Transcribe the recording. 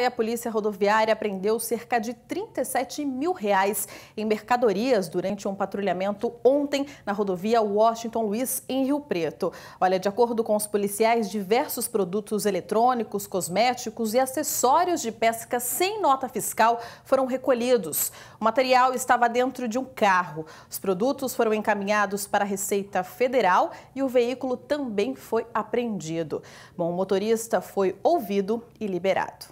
A Polícia Rodoviária apreendeu cerca de 37 mil reais em mercadorias durante um patrulhamento ontem na rodovia Washington Luiz, em Rio Preto. Olha, de acordo com os policiais, diversos produtos eletrônicos, cosméticos e acessórios de pesca sem nota fiscal foram recolhidos. O material estava dentro de um carro. Os produtos foram encaminhados para a Receita Federal e o veículo também foi apreendido. Bom, o motorista foi ouvido e liberado.